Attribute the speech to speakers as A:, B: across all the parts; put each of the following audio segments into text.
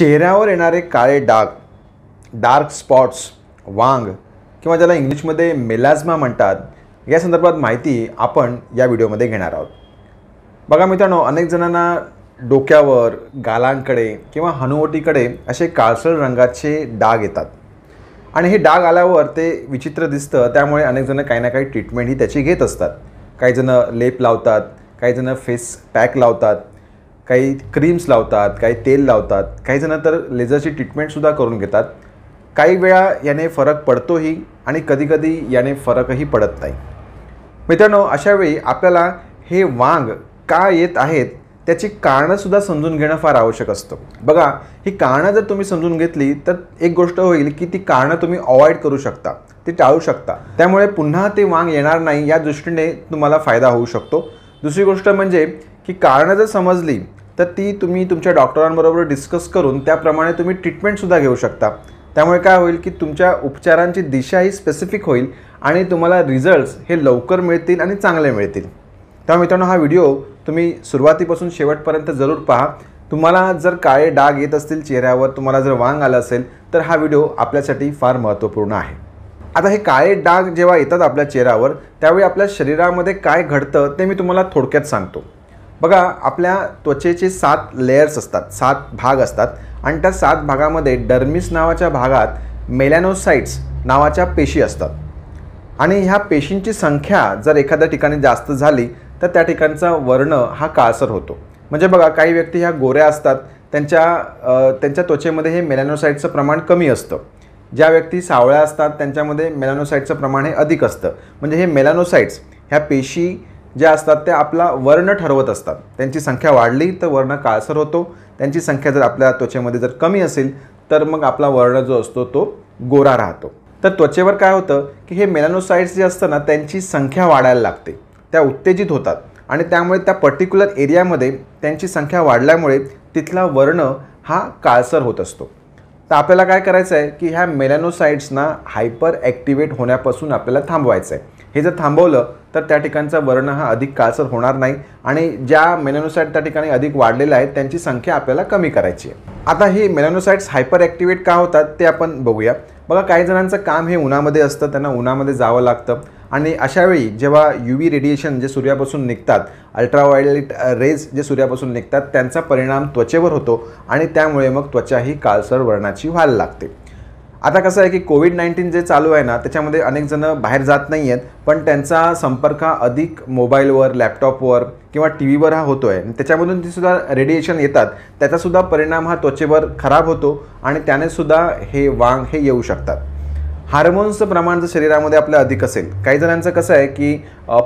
A: चेहऱ्यावर येणारे काळे डाग डार्क स्पॉट्स वांग किंवा ज्याला इंग्लिशमध्ये मेलाझ्मा म्हणतात या संदर्भात माहिती आपण या व्हिडिओमध्ये घेणार आहोत बघा मित्रांनो अनेक जणांना डोक्यावर गालांकडे किंवा हनुवटीकडे असे काळसळ रंगाचे डाग येतात आणि हे डाग आल्यावर ते विचित्र दिसतं त्यामुळे अनेकजणं काही ना काही ट्रीटमेंट ही त्याची घेत असतात काहीजणं लेप लावतात काहीजणं फेस पॅक लावतात काही क्रीम्स लावतात काही तेल लावतात काही जण तर लेझरची ट्रीटमेंटसुद्धा करून घेतात काही वेळा याने फरक पडतोही आणि कधीकधी याने फरकही पडत नाही मित्रांनो अशावेळी आपल्याला हे वांग का येत आहेत त्याची कारणंसुद्धा समजून घेणं फार आवश्यक असतं बघा ही कारणं जर तुम्ही समजून घेतली तर एक गोष्ट होईल की ती कारणं तुम्ही अवॉइड करू शकता ती टाळू शकता त्यामुळे पुन्हा ते वांग येणार नाही या दृष्टीने तुम्हाला फायदा होऊ शकतो दुसरी गोष्ट म्हणजे की कारणं जर समजली तर ती तुम्ही तुमच्या डॉक्टरांबरोबर डिस्कस करून त्याप्रमाणे तुम्ही ट्रीटमेंटसुद्धा घेऊ शकता त्यामुळे काय होईल की तुमच्या उपचारांची दिशा ही स्पेसिफिक होईल आणि तुम्हाला रिझल्ट्स हे लवकर मिळतील आणि चांगले मिळतील त्यामुळे मित्रांनो हा व्हिडिओ तुम्ही सुरुवातीपासून शेवटपर्यंत जरूर पहा तुम्हाला जर काळे डाग येत असतील चेहऱ्यावर तुम्हाला जर वांग आलं असेल तर हा व्हिडिओ आपल्यासाठी फार महत्त्वपूर्ण आहे आता हे काळे डाग जेव्हा येतात आपल्या चेहऱ्यावर त्यावेळी आपल्या शरीरामध्ये काय घडतं ते मी तुम्हाला थोडक्यात सांगतो बघा आपल्या त्वचेचे सात लेयर्स असतात सात भाग असतात आणि त्या सात भागामध्ये डर्मिस नावाच्या भागात मेलॅनोसाईट्स नावाच्या पेशी असतात आणि ह्या पेशींची संख्या जर एखाद्या ठिकाणी जास्त झाली तर त्या ठिकाणचा वर्ण हा काळसर होतो म्हणजे बघा काही व्यक्ती ह्या गोऱ्या असतात त्यांच्या त्यांच्या त्वचेमध्ये हे मेलॅनोसाईटचं प्रमाण कमी असतं ज्या व्यक्ती सावळ्या असतात त्यांच्यामध्ये मेलॅनोसाईटचं प्रमाण हे अधिक असतं म्हणजे हे मेलॅनोसाईट्स ह्या पेशी जे असतात ते आपला वर्ण ठरवत असतात त्यांची संख्या वाढली तर वर्ण काळसर होतो त्यांची संख्या जर आपल्या त्वचेमध्ये जर कमी असेल तर मग आपला वर्ण जो असतो तो गोरा राहतो तर त्वचेवर काय होतं की हे मेलानोसाईट्स जे असतं ना त्यांची संख्या वाढायला लागते त्या उत्तेजित होतात आणि त्यामुळे त्या पर्टिक्युलर एरियामध्ये त्यांची संख्या वाढल्यामुळे तिथला वर्ण हा काळसर होत असतो तर आपल्याला काय करायचं आहे की ह्या मेलॅनोसाईट्सना हायपर ॲक्टिवेट होण्यापासून आपल्याला थांबवायचं आहे हे जर थांबवलं तर त्या ठिकाणचा वर्ण हा अधिक काळसर होणार नाही आणि ज्या मेनॅनोसाईट त्या ठिकाणी अधिक वाढलेल्या आहेत त्यांची संख्या आपल्याला कमी करायची आहे आता हे मेनॅनोसाईट्स हायपर ॲक्टिवेट का होतात ते आपण बघूया बघा काही जणांचं काम हे उन्हामध्ये असतं त्यांना उन्हामध्ये जावं लागतं आणि अशावेळी जेव्हा यू व्ही रेडिएशन जे सूर्यापासून निघतात अल्ट्रावायलेट रेज जे सूर्यापासून निघतात त्यांचा परिणाम त्वचेवर होतो आणि त्यामुळे मग त्वचा ही काळसर वर्णाची व्हायला लागते आता कसं आहे की कोविड नाईन्टीन जे चालू आहे ना त्याच्यामध्ये अनेक जणं बाहेर जात नाही आहेत पण त्यांचा संपर्क हा अधिक मोबाईलवर लॅपटॉपवर किंवा टी व्हीवर हा होतो आहे त्याच्यामधून सुद्धा रेडिएशन येतात त्याचासुद्धा परिणाम हा त्वचेवर खराब होतो आणि त्यानेसुद्धा हे वांग हे येऊ शकतात हार्मोन्सचं प्रमाण जर शरीरामध्ये आपलं अधिक असेल काही जणांचं कसं आहे की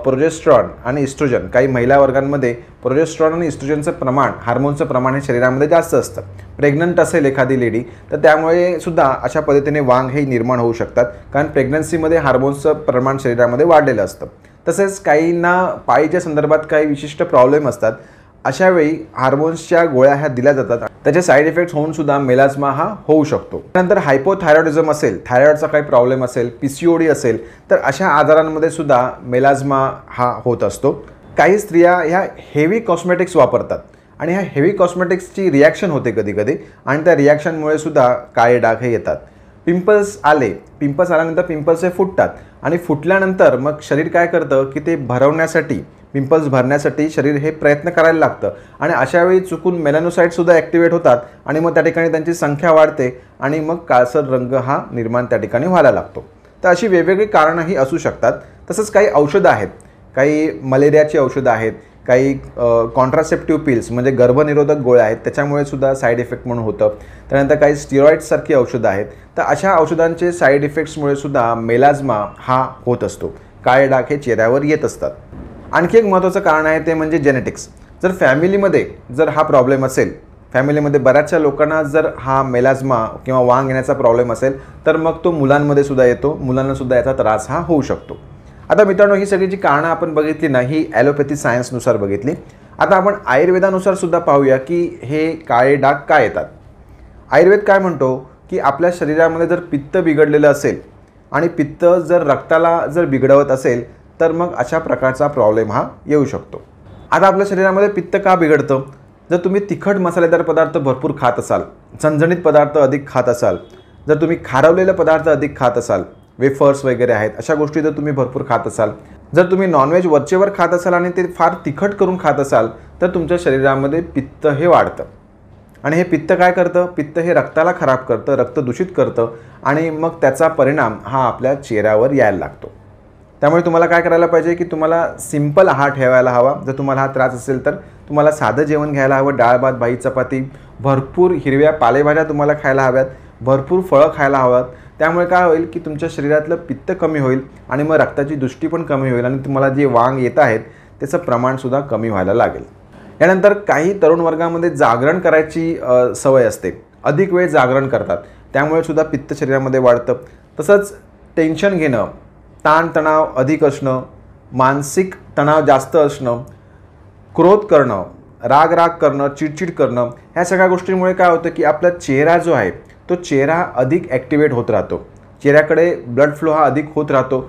A: प्रोजेस्ट्रॉन आणि इस्ट्रोजन काही महिला वर्गांमध्ये प्रोजेस्ट्रॉन आणि इस्ट्रोजनचं प्रमाण हार्मोन्सचं प्रमाण हे शरीरामध्ये जास्त असतं प्रेग्नंट असेल एखादी लेडी तर त्यामुळे सुद्धा अशा पद्धतीने वांग हे निर्माण होऊ शकतात कारण प्रेग्नन्सीमध्ये हार्मोन्सचं प्रमाण शरीरामध्ये वाढलेलं असतं तसेच काहींना पायीच्या संदर्भात काही विशिष्ट प्रॉब्लेम असतात अशावेळी हार्मोन्सच्या गोळ्या ह्या दिल्या जातात त्याचे साईड इफेक्ट्स होऊन सुद्धा मेलास्मा हा होऊ शकतो त्यानंतर हायपोथायरॉइडिझम असेल थायरॉइडचा काही प्रॉब्लेम असेल पी असेल तर अशा आजारांमध्ये सुद्धा मेलाझ्मा हा होत असतो काही स्त्रिया ह्या हेवी कॉस्मेटिक्स वापरतात आणि ह्या हेवी कॉस्मेटिक्सची रिॲक्शन होते कधीकधी आणि त्या रिॲक्शनमुळे सुद्धा काळे डाग हे येतात पिंपल्स आले पिंपल्स आल्यानंतर पिंपल्स हे फुटतात आणि फुटल्यानंतर मग शरीर काय करतं की ते भरवण्यासाठी पिंपल्स भरण्यासाठी शरीर हे प्रयत्न करायला लागतं आणि अशावेळी चुकून मेलॅनोसाईटसुद्धा ॲक्टिवेट होतात आणि मग त्या ठिकाणी त्यांची संख्या वाढते आणि मग काळसर रंग हा निर्माण त्या ठिकाणी व्हायला लागतो तर अशी वेगवेगळी कारणंही असू शकतात तसंच काही औषधं आहेत काही मलेरियाची औषधं आहेत काही कॉन्ट्रासेप्टिव्ह पिल्स म्हणजे गर्भनिरोधक गोळ्या आहेत त्याच्यामुळे सुद्धा साईड इफेक्ट म्हणून होतं त्यानंतर काही स्टिरॉईडसारखी औषधं आहेत तर अशा औषधांचे साईड इफेक्ट्समुळे सुद्धा मेलाझ्मा हा होत असतो काळे डाग हे चेहऱ्यावर येत असतात आणखी एक महत्त्वाचं कारण आहे ते म्हणजे जेनेटिक्स जर फॅमिलीमध्ये जर हा प्रॉब्लेम असेल फॅमिलीमध्ये बऱ्याचशा लोकांना जर हा मेलाझ्मा किंवा वांग येण्याचा प्रॉब्लेम असेल तर मग तो मुलांमध्ये सुद्धा येतो मुलांनासुद्धा याचा त्रास हा होऊ शकतो आता मित्रांनो ही सगळी जी कारणं आपण बघितली ना ही ॲलोपॅथी सायन्सनुसार बघितली आता आपण आयुर्वेदानुसार सुद्धा पाहूया की हे काळे डाग काय येतात आयुर्वेद काय म्हणतो की आपल्या शरीरामध्ये जर पित्त बिघडलेलं असेल आणि पित्त जर रक्ताला जर बिघडवत असेल तर मग अशा प्रकारचा प्रॉब्लेम हा येऊ शकतो आता आपल्या शरीरामध्ये पित्त का बिघडतं जर तुम्ही तिखट मसालेदार पदार्थ भरपूर खात असाल झणझणीत पदार्थ अधिक खात असाल जर तुम्ही खारवलेले पदार्थ अधिक खात असाल वेफर्स वगैरे आहेत अशा गोष्टी जर तुम्ही भरपूर खात असाल जर तुम्ही नॉनव्हेज वरचेवर खात असाल आणि ते फार तिखट करून खात असाल तर तुमच्या शरीरामध्ये पित्त हे वाढतं आणि हे पित्त काय करतं पित्त हे रक्ताला खराब करतं रक्त दूषित करतं आणि मग त्याचा परिणाम हा आपल्या चेहऱ्यावर यायला लागतो त्यामुळे तुम्हाला काय करायला पाहिजे की तुम्हाला सिंपल आहार ठेवायला हवा जर तुम्हाला हा त्रास असेल तर तुम्हाला साधं जेवण घ्यायला हवं डाळ भात भाई चपाती भरपूर हिरव्या पालेभाज्या तुम्हाला खायला हव्यात भरपूर फळं खायला हव्यात त्यामुळे काय होईल की तुमच्या शरीरातलं पित्त कमी होईल आणि मग रक्ताची दृष्टी पण कमी होईल आणि तुम्हाला जे वांग येत आहेत त्याचं प्रमाणसुद्धा कमी व्हायला लागेल यानंतर काही तरुण वर्गामध्ये जागरण करायची सवय असते अधिक वेळ जागरण करतात त्यामुळे सुद्धा पित्त शरीरामध्ये वाढतं तसंच टेन्शन घेणं ताणतणाव अधिक असणं मानसिक तणाव जास्त असणं क्रोध करणं राग राग करणं चिडचिड करणं ह्या सगळ्या गोष्टींमुळे काय होतं की आपला चेहरा जो आहे तो चेहरा अधिक ॲक्टिवेट होत राहतो चेहऱ्याकडे ब्लड फ्लो हा अधिक होत राहतो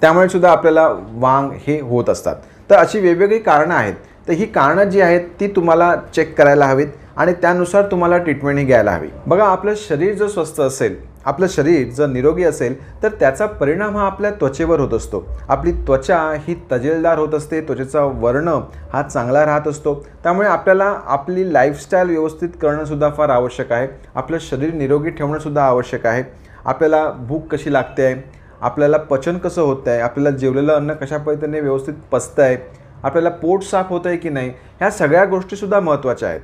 A: त्यामुळे सुद्धा आपल्याला वांग हे होत असतात तर अशी वेगवेगळी कारणं आहेत तर ही कारणं जी आहेत ती तुम्हाला चेक करायला हवीत आणि त्यानुसार तुम्हाला ट्रीटमेंटही घ्यायला हवी बघा आपलं शरीर जर स्वस्थ असेल आपलं शरीर जर निरोगी असेल तर त्याचा परिणाम हा आपल्या त्वचेवर होत असतो आपली त्वचा ही तजेलदार होत असते त्वचेचा वर्ण हा चांगला राहत असतो त्यामुळे आपल्याला आपली लाईफस्टाईल व्यवस्थित करणंसुद्धा फार आवश्यक आहे आपलं शरीर निरोगी ठेवणंसुद्धा आवश्यक आहे आपल्याला भूक कशी लागते आहे आपल्याला पचन कसं होतं आहे आपल्याला जेवलेलं अन्न कशा पद्धतीने व्यवस्थित पचतं आहे आपल्याला पोट साफ होतं आहे की नाही ह्या सगळ्या गोष्टीसुद्धा महत्त्वाच्या आहेत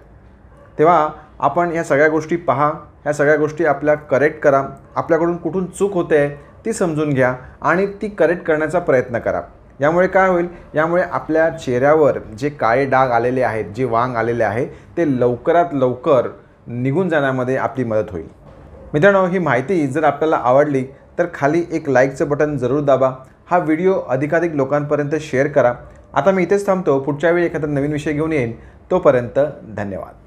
A: तेव्हा आपण या सगळ्या गोष्टी पहा ह्या सगळ्या गोष्टी आपल्या करेक्ट करा आपल्याकडून कुठून चूक होते ती समजून घ्या आणि ती करेक्ट करण्याचा प्रयत्न करा यामुळे काय होईल यामुळे आपल्या चेहऱ्यावर जे काळे डाग आलेले आहेत जे वांग आलेले आहे ते लवकरात लवकर निघून जाण्यामध्ये आपली मदत होईल मित्रांनो ही माहिती जर आपल्याला आवडली तर खाली एक लाईकचं बटन जरूर दाबा हा व्हिडिओ अधिकाधिक लोकांपर्यंत शेअर करा आता मी इथेच थांबतो पुढच्या वेळी एखादा नवीन विषय घेऊन येईन तोपर्यंत धन्यवाद